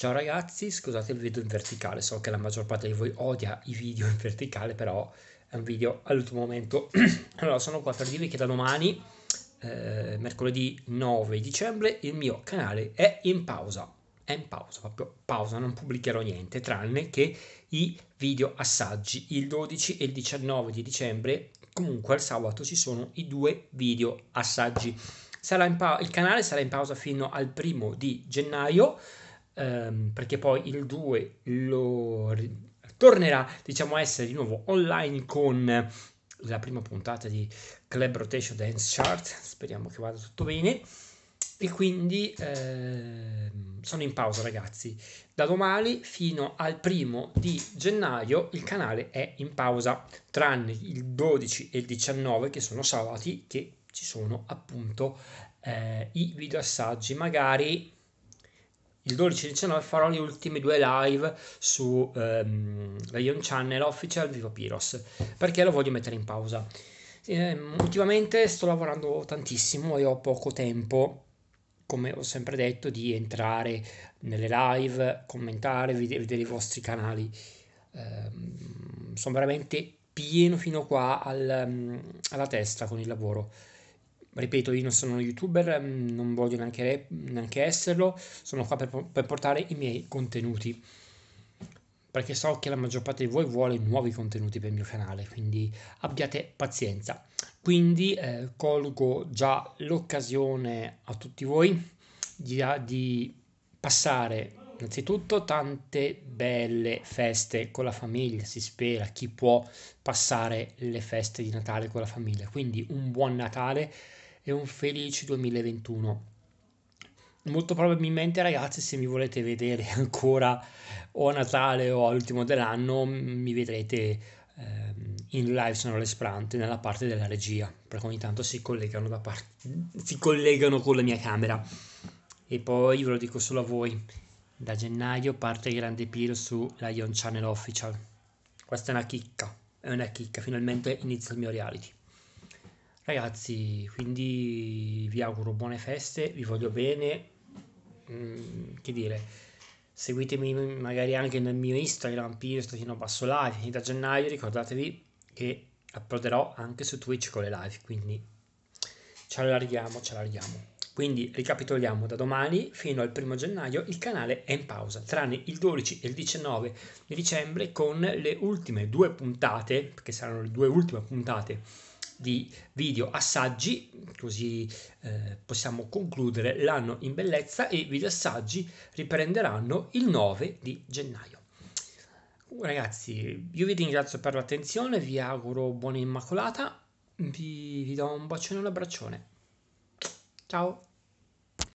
Ciao ragazzi, scusate il video in verticale, so che la maggior parte di voi odia i video in verticale, però è un video all'ultimo momento. allora, sono qua per dirvi che da domani, eh, mercoledì 9 dicembre, il mio canale è in pausa. È in pausa, proprio pausa, non pubblicherò niente, tranne che i video assaggi. Il 12 e il 19 di dicembre, comunque al sabato, ci sono i due video assaggi. Pa- il canale sarà in pausa fino al primo di gennaio ehm, perché poi il 2 lo tornerà diciamo a essere di nuovo online con la prima puntata di Club Rotation Dance Chart speriamo che vada tutto bene e quindi ehm, sono in pausa ragazzi da domani fino al primo di gennaio il canale è in pausa tranne il 12 e il 19 che sono sabati che ci sono appunto eh, i video assaggi magari il 12 19 farò gli ultimi due live su ehm, Lion Channel Official Vivo Piros perché lo voglio mettere in pausa. Eh, ultimamente sto lavorando tantissimo e ho poco tempo, come ho sempre detto, di entrare nelle live, commentare, vedere i vostri canali. Eh, sono veramente pieno fino qua al, ehm, alla testa con il lavoro ripeto, io non sono youtuber, mm, non voglio neanche, neanche esserlo, sono qua per, per portare i miei contenuti perché so che la maggior parte di voi vuole nuovi contenuti per il mio canale, quindi abbiate pazienza. Quindi eh, colgo già l'occasione a tutti voi di, ah, di, passare innanzitutto tante belle feste con la famiglia, si spera, chi può passare le feste di Natale con la famiglia. Quindi un buon Natale e un felice 2021. Molto probabilmente, ragazzi, se mi volete vedere ancora o a Natale o all'ultimo dell'anno, mi vedrete ehm, in live sono le nella parte della regia perché ogni tanto si collegano da parte si collegano con la mia camera e poi ve lo dico solo a voi da gennaio parte il grande piro su Lion Channel Official questa è una chicca è una chicca finalmente inizia il mio reality Ragazzi, quindi vi auguro buone feste, vi voglio bene. Mm, che dire, seguitemi magari anche nel mio Instagram, Pio basso live Da gennaio ricordatevi che approderò anche su Twitch con le live, quindi ci allarghiamo, ci allarghiamo. Quindi ricapitoliamo da domani fino al primo gennaio il canale è in pausa, tranne il 12 e il 19 di dicembre con le ultime due puntate, perché saranno le due ultime puntate di video assaggi, così eh, possiamo concludere l'anno in bellezza e i video assaggi riprenderanno il 9 di gennaio. Ragazzi, io vi ringrazio per l'attenzione, vi auguro buona immacolata, vi, vi do un bacione e un abbraccione. Ciao!